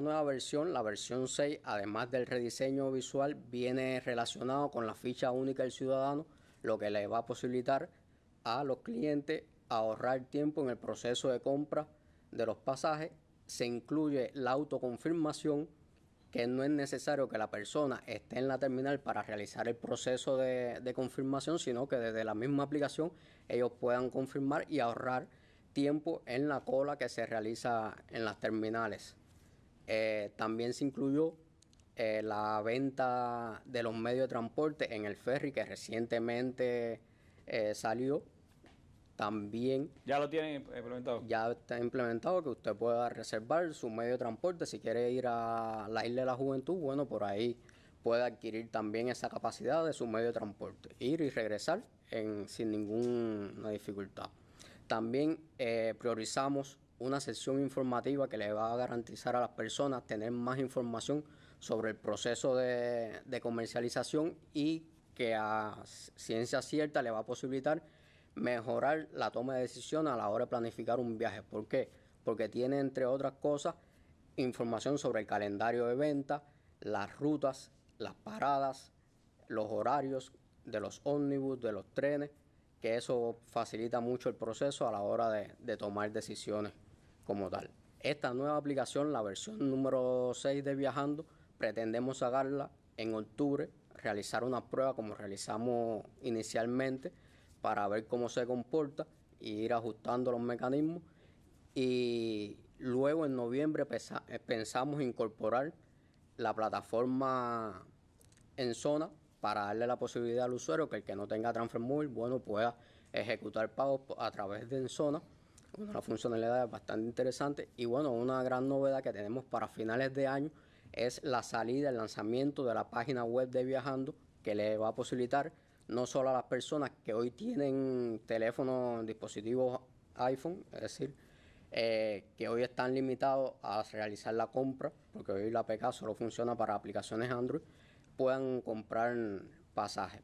nueva versión, la versión 6, además del rediseño visual, viene relacionado con la ficha única del ciudadano, lo que le va a posibilitar a los clientes ahorrar tiempo en el proceso de compra de los pasajes. Se incluye la autoconfirmación, que no es necesario que la persona esté en la terminal para realizar el proceso de confirmación, sino que desde la misma aplicación ellos puedan confirmar y ahorrar tiempo en la cola que se realiza en las terminales. Eh, también se incluyó eh, la venta de los medios de transporte en el ferry que recientemente eh, salió. También. Ya lo tienen implementado. Ya está implementado que usted pueda reservar su medio de transporte. Si quiere ir a la isla de la juventud, bueno, por ahí puede adquirir también esa capacidad de su medio de transporte. Ir y regresar en, sin ninguna dificultad. También priorizamos una sesión informativa que le va a garantizar a las personas tener más información sobre el proceso de, comercialización y que a ciencia cierta le va a posibilitar mejorar la toma de decisión a la hora de planificar un viaje. ¿Por qué? Porque tiene, entre otras cosas, información sobre el calendario de venta, las rutas, las paradas, los horarios de los ómnibus, de los trenes, que eso facilita mucho el proceso a la hora de tomar decisiones como tal. Esta nueva aplicación, la versión número 6 de Viajando, pretendemos sacarla en octubre, realizar una prueba como realizamos inicialmente para ver cómo se comporta e ir ajustando los mecanismos. Y luego en noviembre eh, pensamos incorporar la plataforma en zona para darle la posibilidad al usuario que el que no tenga transfer móvil, bueno, pueda ejecutar pagos a través de en zona una funcionalidad bastante interesante. Y bueno, una gran novedad que tenemos para finales de año es la salida, el lanzamiento de la página web de Viajando, que le va a posibilitar no solo a las personas que hoy tienen teléfonos, dispositivos iPhone, es decir, eh, que hoy están limitados a realizar la compra, porque hoy la PK solo funciona para aplicaciones Android, puedan comprar pasajes.